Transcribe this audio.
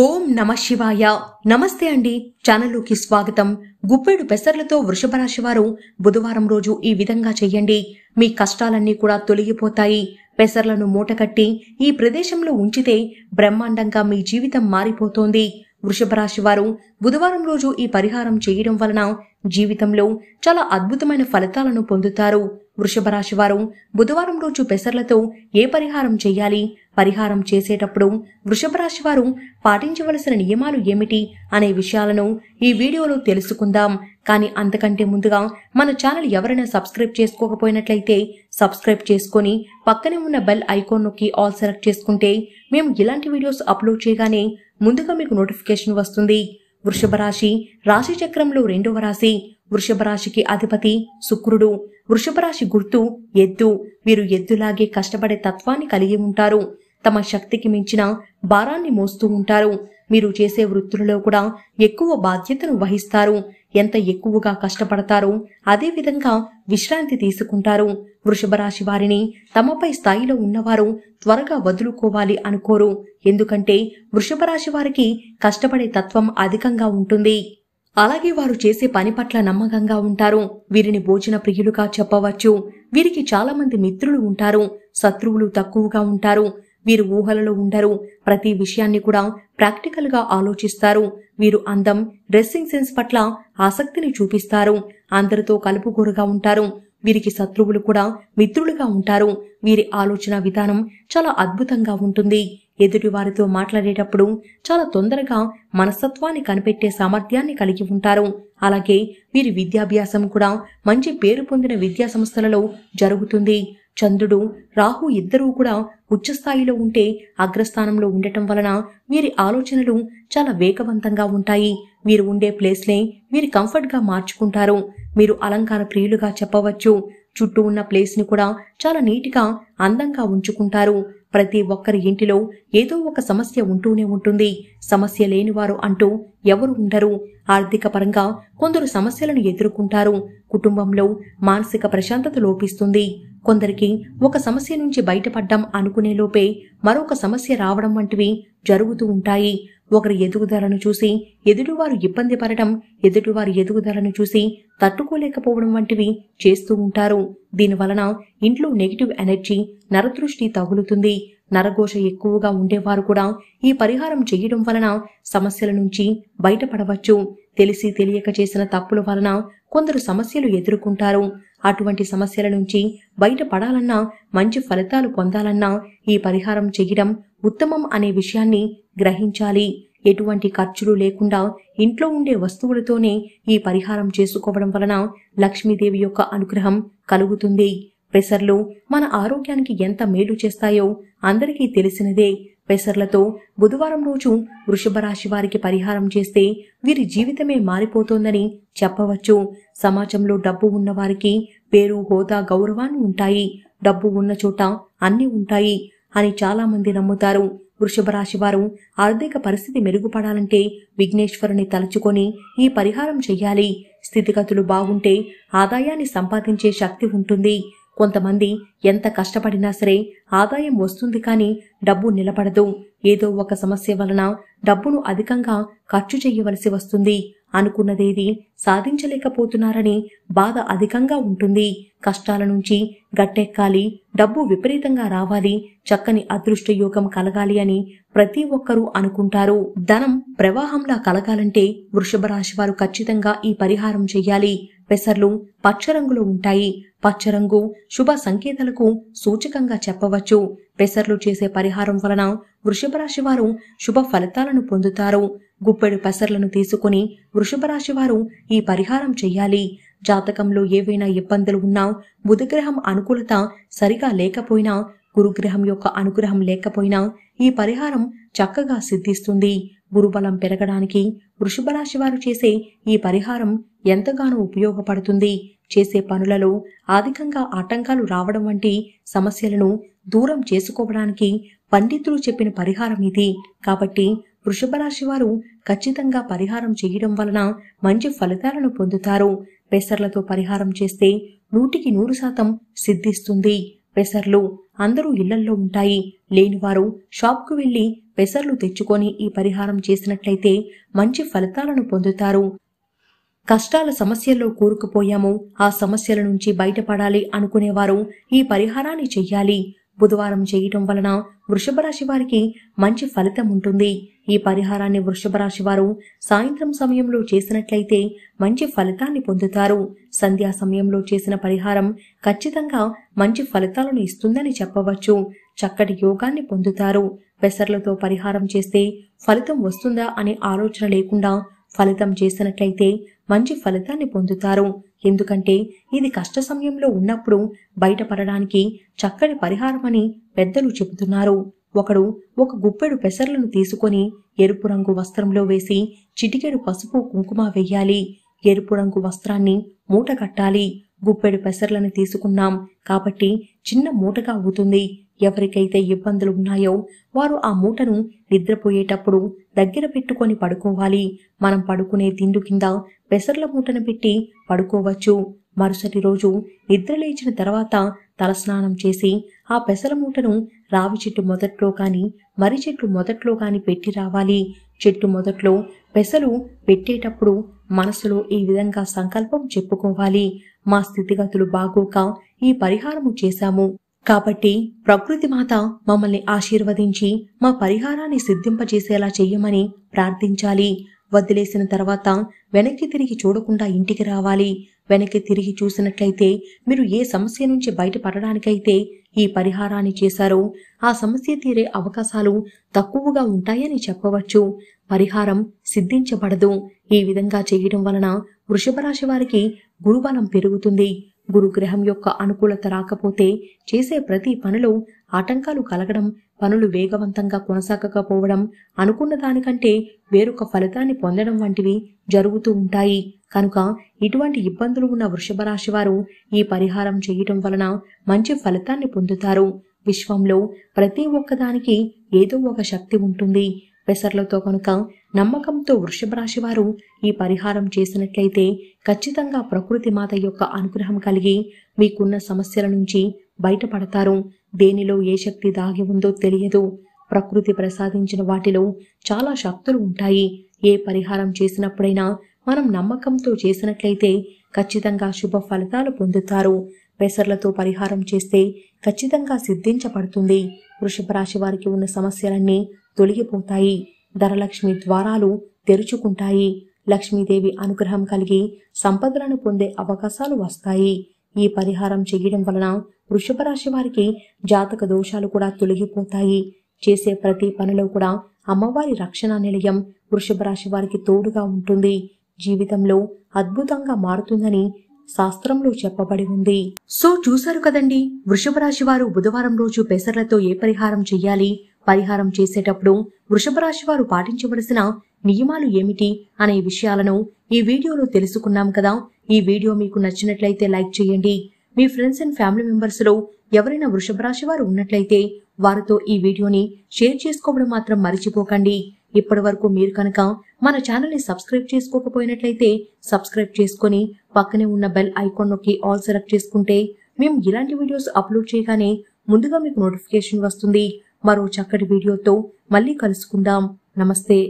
ఓం నమ శివాయ నమస్తే అండి ఛానల్లోకి స్వాగతం గుప్పేడు పెసర్లతో వృషభ రాశి వారు బుధవారం రోజు ఈ విధంగా చేయండి మీ కష్టాలన్నీ కూడా తొలగిపోతాయి పెసర్లను మూటకట్టి ఈ ప్రదేశంలో ఉంచితే బ్రహ్మాండంగా మీ జీవితం మారిపోతోంది వృషభ రాశి వారు బుధవారం రోజు ఈ పరిహారం చేయడం వలన జీవితంలో చాలా అద్భుతమైన ఫలితాలను పొందుతారు వృషభ రాశి వారు బుధవారం రోజు పెసర్లతో ఏ పరిహారం చేయాలి పరిహారం చేసేటప్పుడు వృషభ రాశి వారు పాటించవలసిన నియమాలు ఏమిటి అనే విషయాలను ఈ వీడియోలో తెలుసుకుందాం కానీ అంతకంటే ముందుగా మన ఛానల్ ఎవరైనా సబ్స్క్రైబ్ చేసుకోకపోయినట్లయితే సబ్స్క్రైబ్ చేసుకొని పక్కనే ఉన్న బెల్ ఐకాన్ నొక్కి ఆల్ సెలెక్ట్ చేసుకుంటే మేము ఇలాంటి వీడియోస్ అప్లోడ్ చేయగానే ముందుగా మీకు నోటిఫికేషన్ వస్తుంది వృషభ రాశి రాశి చక్రంలో రెండవ రాశి వృషభ రాశికి అధిపతి శుక్రుడు వృషభ రాశి గుర్తు ఎద్దు వీరు ఎద్దులాగే కష్టపడే తత్వాన్ని కలిగి ఉంటారు తమ శక్తికి మించిన భారాన్ని మోస్తూ ఉంటారు మీరు చేసే వృత్తులలో కూడా ఎక్కువ బాధ్యతను వహిస్తారు ఎంత ఎక్కువగా కష్టపడతారో అదేవిధంగా విశ్రాంతి తీసుకుంటారు వృషభరాశి వారిని తమపై స్థాయిలో ఉన్నవారు త్వరగా వదులుకోవాలి అనుకోరు ఎందుకంటే వృషభరాశి వారికి కష్టపడే తత్వం అధికంగా ఉంటుంది అలాగే వారు చేసే పని పట్ల నమ్మకంగా ఉంటారు వీరిని భోజన ప్రియులుగా చెప్పవచ్చు వీరికి చాలా మంది మిత్రులు ఉంటారు శత్రువులు తక్కువగా ఉంటారు వీరు ఊహలలో ఉండరు ప్రతి విషయాన్ని కూడా ప్రాక్టికల్గా ఆలోచిస్తారు వీరు అందం డ్రెస్సింగ్ సెన్స్ పట్ల ఆసక్తిని చూపిస్తారు అందరితో కలుపుగోరుగా ఉంటారు వీరికి శత్రువులు కూడా మిత్రులుగా ఉంటారు వీరి ఆలోచన విధానం చాలా అద్భుతంగా ఉంటుంది ఎదుటి వారితో మాట్లాడేటప్పుడు చాలా తొందరగా మనస్తత్వాన్ని కనిపెట్టే సామర్థ్యాన్ని కలిగి ఉంటారు అలాగే వీరి విద్యాభ్యాసం కూడా మంచి పేరు పొందిన విద్యా సంస్థలలో జరుగుతుంది చంద్రుడు రాహు ఇద్దరూ కూడా ఉచ్చస్థాయిలో ఉంటే అగ్రస్థానంలో ఉండటం వలన వీరి ఆలోచనలు చాలా వేగవంతంగా ఉంటాయి వీరు ఉండే ప్లేస్లే మీరు కంఫర్ట్గా మార్చుకుంటారు మీరు అలంకార ప్రియులుగా చెప్పవచ్చు చుట్టూ ఉన్న ప్లేస్ని కూడా చాలా నీట్గా అందంగా ఉంచుకుంటారు ప్రతి ఒక్కరి ఇంటిలో ఏదో ఒక సమస్య ఉంటూనే ఉంటుంది సమస్య లేనివారు అంటూ ఎవరు ఉండరు ఆర్థిక పరంగా కొందరు సమస్యలను ఎదుర్కొంటారు కుటుంబంలో మానసిక ప్రశాంతత లోపిస్తుంది కొందరికి ఒక సమస్య నుంచి బయటపడ్డం అనుకునేలోపే మరొక సమస్య రావడం వంటివి జరుగుతూ ఉంటాయి ఒకరి ఎదుగుదలను చూసి ఎదుటివారు ఇబ్బంది పడటం ఎదుటివారి ఎదుగుదలను చూసి తట్టుకోలేకపోవడం వంటివి చేస్తూ ఉంటారు దీనివలన ఇంట్లో నెగిటివ్ ఎనర్జీ నరదృష్టి తగులుతుంది నరఘోష ఎక్కువగా ఉండేవారు కూడా ఈ పరిహారం చేయడం వలన సమస్యల నుంచి బయటపడవచ్చు తెలిసి తెలియక చేసిన తప్పుల వలన కొందరు సమస్యలు ఎదుర్కొంటారు అటువంటి సమస్యల నుంచి బయటపడాలన్నా మంచి ఫలితాలు పొందాలన్నా ఈ పరిహారం చేయడం ఉత్తమం అనే విషయాన్ని గ్రహించాలి ఎటువంటి ఖర్చులు లేకుండా ఇంట్లో ఉండే వస్తువులతోనే ఈ పరిహారం చేసుకోవడం వలన లక్ష్మీదేవి యొక్క అనుగ్రహం కలుగుతుంది పెసర్లు మన ఆరోగ్యానికి ఎంత మేలు చేస్తాయో అందరికీ తెలిసినదే పెసర్లతో బుధవారం రోజు వృషభ రాశి వారికి పరిహారం చేస్తే వీరి జీవితమే మారిపోతోందని చెప్పవచ్చు సమాజంలో డబ్బు ఉన్నవారికి పేరు హోదా గౌరవాన్ని ఉంటాయి డబ్బు ఉన్న చోట అన్నీ ఉంటాయి అని చాలామంది నమ్ముతారు వృషభ రాశి వారు ఆర్థిక పరిస్థితి మెరుగుపడాలంటే విఘ్నేశ్వరుని తలుచుకొని ఈ పరిహారం చెయ్యాలి స్థితిగతులు బాగుంటే ఆదాయాన్ని సంపాదించే శక్తి ఉంటుంది కొంతమంది ఎంత కష్టపడినా సరే ఆదాయం వస్తుంది కానీ డబ్బు నిలబడదు ఏదో ఒక సమస్య వలన డబ్బును అధికంగా ఖర్చు చేయవలసి వస్తుంది అనుకున్నదేది సాధించలేకపోతున్నారని బాధ అధికంగా ఉంటుంది కష్టాల నుంచి గట్టెక్కాలి డబ్బు విపరీతంగా రావాలి చక్కని అదృష్ట యోగం కలగాలి అని ప్రతి ఒక్కరూ అనుకుంటారు ధనం ప్రవాహంలా కలగాలంటే వృషభ రాశి వారు ఖచ్చితంగా ఈ పరిహారం చెయ్యాలి పెసర్లు పచ్చరంగులో ఉంటాయి పచ్చరంగు శుభ సంకేతాలకు సూచకంగా చెప్పవచ్చు పెసర్లు చేసే పరిహారం వలన వృషభ రాశి వారు శుభ ఫలితాలను పొందుతారు గుప్పెడు పెసర్లను తీసుకుని వృషభ రాశి వారు ఈ పరిహారం చేయాలి జాతకంలో ఏవైనా ఇబ్బందులు ఉన్నా బుధగ్రహం అనుకూలత సరిగా లేకపోయినా గురుగ్రహం యొక్క అనుగ్రహం లేకపోయినా ఈ పరిహారం చక్కగా సిద్ధిస్తుంది గురుబలం పెరగడానికి వృషభ రాశి వారు చేసే ఈ పరిహారం ఎంతగానో ఉపయోగపడుతుంది చేసే పనులలో అధికంగా ఆటంకాలు రావడం వంటి సమస్యలను దూరం చేసుకోవడానికి పండితులు చెప్పిన పరిహారం ఇది కాబట్టి వృషభ రాశి వారు ఖచ్చితంగా పరిహారం చేయడం వలన మంచి ఫలితాలను పొందుతారు పెసర్లతో పరిహారం చేస్తే నూటికి నూరు శాతం సిద్ధిస్తుంది పెసర్లు అందరూ ఇళ్లల్లో ఉంటాయి లేనివారు షాప్కు వెళ్లి పెసర్లు తెచ్చుకొని ఈ పరిహారం చేసినట్లయితే మంచి ఫలితాలను పొందుతారు కష్టాల సమస్యల్లో కూరుకుపోయాము ఆ సమస్యల నుంచి బయటపడాలి అనుకునేవారు ఈ పరిహారాన్ని చెయ్యాలి బుధవారం చేయటం వలన వృషభ రాశి వారికి మంచి ఫలితం ఉంటుంది ఈ పరిహారాన్ని వృషభ రాశి వారు సాయంత్రం సమయంలో చేసినట్లయితే మంచి ఫలితాన్ని పొందుతారు సంధ్యా సమయంలో చేసిన పరిహారం ఖచ్చితంగా మంచి ఫలితాలను ఇస్తుందని చెప్పవచ్చు చక్కటి యోగాన్ని పొందుతారు పెసర్లతో పరిహారం చేస్తే ఫలితం వస్తుందా అనే ఆలోచన లేకుండా ఫలితం చేసినట్లయితే మంచి ఫలితాన్ని పొందుతారు ఎందుకంటే ఇది కష్ట సమయంలో ఉన్నప్పుడు బయటపడడానికి చక్కని పరిహారమని పెద్దలు చెబుతున్నారు ఒకడు ఒక గుప్పెడు పెసర్లను తీసుకొని ఎరుపు రంగు వస్త్రంలో వేసి చిటికెడు పసుపు కుంకుమ వేయాలి ఎరుపు రంగు వస్త్రాన్ని మూట కట్టాలి గుప్పెడు పెసర్లను తీసుకున్నాం కాబట్టి చిన్న మూటగా అవుతుంది ఎవరికైతే ఇబ్బందులు ఉన్నాయో వారు ఆ మూటను నిద్రపోయేటప్పుడు దగ్గర పెట్టుకొని పడుకోవాలి మనం పడుకునే దిండు కింద పెసర్ల మూటను పెట్టి పడుకోవచ్చు మరుసటి రోజు నిద్ర లేచిన తర్వాత తలస్నానం చేసి ఆ పెసర మూటను రావి చెట్టు మొదట్లో కానీ మరి చెట్టు మొదట్లో కానీ పెట్టి రావాలి చెట్టు మొదట్లో పెసలు పెట్టేటప్పుడు మనసులో ఈ విధంగా సంకల్పం చెప్పుకోవాలి మా స్థితిగతులు బాగోక ఈ పరిహారము చేశాము కాబట్టి ప్రకృతి మాత మమ్మల్ని ఆశీర్వదించి మా పరిహారాన్ని సిద్ధింపజేసేలా చెయ్యమని ప్రార్థించాలి వదిలేసిన తర్వాత వెనక్కి తిరిగి చూడకుండా ఇంటికి రావాలి వెనక్కి తిరిగి చూసినట్లయితే మీరు ఏ సమస్య నుంచి బయటపడడానికైతే ఈ పరిహారాన్ని చేశారో ఆ సమస్య తీరే అవకాశాలు తక్కువగా ఉంటాయని చెప్పవచ్చు పరిహారం సిద్ధించబడదు ఈ విధంగా చేయడం వలన వృషభ రాశి వారికి గురుబలం పెరుగుతుంది గురుగ్రహం యొక్క అనుకూలత రాకపోతే చేసే ప్రతి పనిలో ఆటంకాలు కలగడం పనులు వేగవంతంగా కొనసాగకపోవడం అనుకున్న దానికంటే వేరొక ఫలితాన్ని పొందడం వంటివి జరుగుతూ ఉంటాయి కనుక ఇటువంటి ఇబ్బందులు ఉన్న వృషభ రాశి వారు ఈ పరిహారం చేయటం వలన మంచి ఫలితాన్ని పొందుతారు విశ్వంలో ప్రతి ఒక్కదానికి ఏదో ఒక శక్తి ఉంటుంది పెసర్లతో కనుక నమ్మకంతో వృషభ రాశి వారు ఈ పరిహారం చేసినట్లయితే ఖచ్చితంగా ప్రకృతి మాత యొక్క అనుగ్రహం కలిగి మీకున్న సమస్యల నుంచి బయటపడతారు దేనిలో ఏ శక్తి దాగి ఉందో తెలియదు ప్రకృతి ప్రసాదించిన వాటిలో చాలా శక్తులు ఉంటాయి ఏ పరిహారం చేసినప్పుడైనా మనం నమ్మకంతో చేసినట్లయితే ఖచ్చితంగా శుభ ఫలితాలు పొందుతారు పెసర్లతో పరిహారం చేస్తే ఖచ్చితంగా సిద్ధించబడుతుంది వృషభ రాశి వారికి ఉన్న సమస్యలన్నీ తొలగిపోతాయి ధనలక్ష్మి ద్వారాలు తెరుచుకుంటాయి లక్ష్మీదేవి అనుగ్రహం కలిగి సంపదలను పొందే అవకాశాలు వస్తాయి ఈ పరిహారం చేయడం వలన వృషభ రాశి వారికి జాతక దోషాలు కూడా తొలగిపోతాయి చేసే ప్రతి పనిలో కూడా అమ్మవారి రక్షణ నిలయం వృషభ రాశి వారికి తోడుగా ఉంటుంది జీవితంలో అద్భుతంగా మారుతుందని శాస్త్రంలో చెప్పబడి ఉంది సో చూశారు కదండి వృషభ రాశి వారు బుధవారం రోజు పెసర్లతో ఏ పరిహారం చెయ్యాలి పరిహారం చేసేటప్పుడు వృషభ రాశి వారు పాటించవలసిన నియమాలు ఏమిటి అనే విషయాలను ఈ వీడియోలో తెలుసుకున్నాం కదా ఈ వీడియో మీకు నచ్చినట్లయితే లైక్ చేయండి మీ ఫ్రెండ్స్ అండ్ ఫ్యామిలీ మెంబర్స్ లో ఎవరైనా వృషభ రాశి వారు ఉన్నట్లయితే వారితో ఈ వీడియోని షేర్ చేసుకోవడం మాత్రం మరిచిపోకండి ఇప్పటి వరకు మీరు కనుక మన ఛానల్ని సబ్స్క్రైబ్ చేసుకోకపోయినట్లయితే సబ్స్క్రైబ్ చేసుకుని పక్కనే ఉన్న బెల్ ఐకాన్ నొక్కి ఆల్ సెలెక్ట్ చేసుకుంటే మేము ఇలాంటి వీడియోస్ అప్లోడ్ చేయగానే ముందుగా మీకు నోటిఫికేషన్ వస్తుంది మరో చక్కటి వీడియోతో మళ్ళీ కలుసుకుందాం నమస్తే